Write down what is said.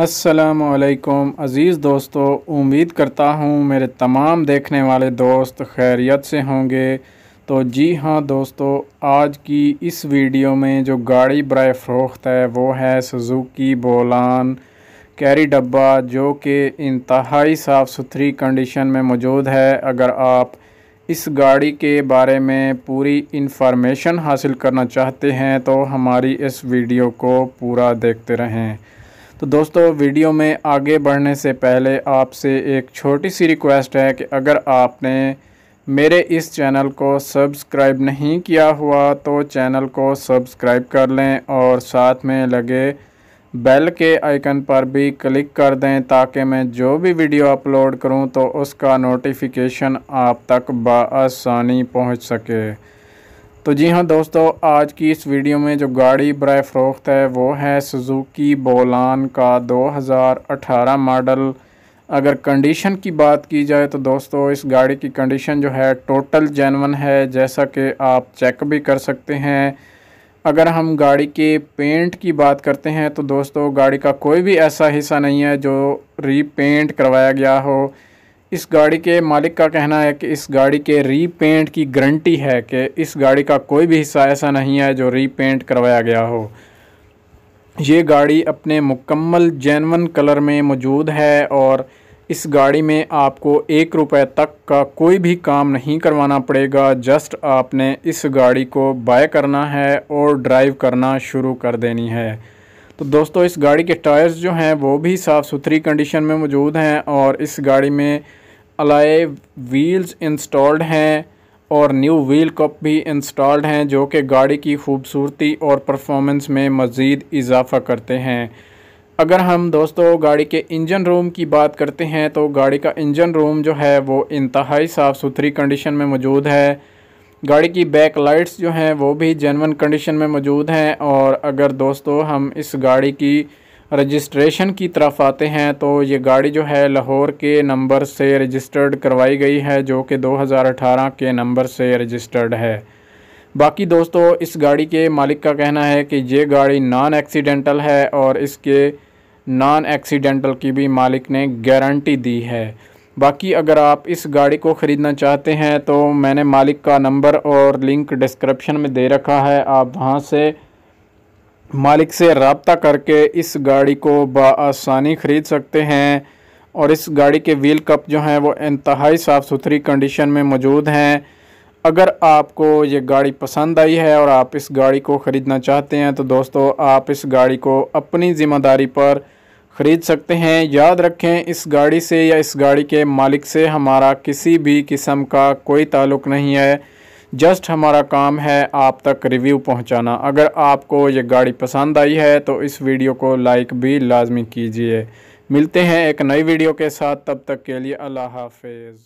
असलकम अज़ीज़ दोस्तों उम्मीद करता हूँ मेरे तमाम देखने वाले दोस्त खैरियत से होंगे तो जी हाँ दोस्तों आज की इस वीडियो में जो गाड़ी बर फ़रोख्त है वो है सुजुकी बोलान कैरी डब्बा जो कि इंतहाई साफ़ सुथरी कंडीशन में मौजूद है अगर आप इस गाड़ी के बारे में पूरी इन्फॉर्मेशन हासिल करना चाहते हैं तो हमारी इस वीडियो को पूरा देखते रहें तो दोस्तों वीडियो में आगे बढ़ने से पहले आपसे एक छोटी सी रिक्वेस्ट है कि अगर आपने मेरे इस चैनल को सब्सक्राइब नहीं किया हुआ तो चैनल को सब्सक्राइब कर लें और साथ में लगे बेल के आइकन पर भी क्लिक कर दें ताकि मैं जो भी वीडियो अपलोड करूं तो उसका नोटिफिकेशन आप तक बसानी पहुंच सके तो जी हाँ दोस्तों आज की इस वीडियो में जो गाड़ी बर फ़रोख्त है वो है सुजुकी बोलान का 2018 मॉडल अगर कंडीशन की बात की जाए तो दोस्तों इस गाड़ी की कंडीशन जो है टोटल जैनवन है जैसा कि आप चेक भी कर सकते हैं अगर हम गाड़ी के पेंट की बात करते हैं तो दोस्तों गाड़ी का कोई भी ऐसा हिस्सा नहीं है जो रीपेंट करवाया गया हो इस गाड़ी के मालिक का कहना है कि इस गाड़ी के रीपेंट की गारंटी है कि इस गाड़ी का कोई भी हिस्सा ऐसा नहीं है जो रीपेंट करवाया गया हो ये गाड़ी अपने मुकम्मल जैनवन कलर में मौजूद है और इस गाड़ी में आपको एक रुपए तक का कोई भी काम नहीं करवाना पड़ेगा जस्ट आपने इस गाड़ी को बाय करना है और ड्राइव करना शुरू कर देनी है तो दोस्तों इस गाड़ी के टायर्स जो हैं वो भी साफ़ सुथरी कंडीशन में मौजूद हैं और इस गाड़ी में अलाय व्हील्स इंस्टॉल्ड हैं और न्यू व्हील कप भी इंस्टॉल्ड हैं जो कि गाड़ी की खूबसूरती और परफॉर्मेंस में मज़ीद इजाफा करते हैं अगर हम दोस्तों गाड़ी के इंजन रूम की बात करते हैं तो गाड़ी का इंजन रूम जो है वो इंतहाई साफ़ सुथरी कंडीशन में मौजूद है गाड़ी की बैक लाइट्स जो हैं वो भी जेनवन कंडीशन में मौजूद हैं और अगर दोस्तों हम इस गाड़ी की रजिस्ट्रेशन की तरफ आते हैं तो ये गाड़ी जो है लाहौर के नंबर से रजिस्टर्ड करवाई गई है जो कि 2018 के नंबर से रजिस्टर्ड है बाकी दोस्तों इस गाड़ी के मालिक का कहना है कि ये गाड़ी नॉन एक्सीडेंटल है और इसके नॉन एक्सीडेंटल की भी मालिक ने गारंटी दी है बाकी अगर आप इस गाड़ी को ख़रीदना चाहते हैं तो मैंने मालिक का नंबर और लिंक डिस्क्रिप्शन में दे रखा है आप वहाँ से मालिक से रबता करके इस गाड़ी को बसानी ख़रीद सकते हैं और इस गाड़ी के व्हील कप जो हैं वो इंतहाई साफ़ सुथरी कंडीशन में मौजूद हैं अगर आपको ये गाड़ी पसंद आई है और आप इस गाड़ी को ख़रीदना चाहते हैं तो दोस्तों आप इस गाड़ी को अपनी ज़िम्मेदारी पर ख़रीद सकते हैं याद रखें इस गाड़ी से या इस गाड़ी के मालिक से हमारा किसी भी किस्म का कोई ताल्लुक़ नहीं है जस्ट हमारा काम है आप तक रिव्यू पहुंचाना अगर आपको ये गाड़ी पसंद आई है तो इस वीडियो को लाइक भी लाजमी कीजिए मिलते हैं एक नई वीडियो के साथ तब तक के लिए अल्लाह हाफिज़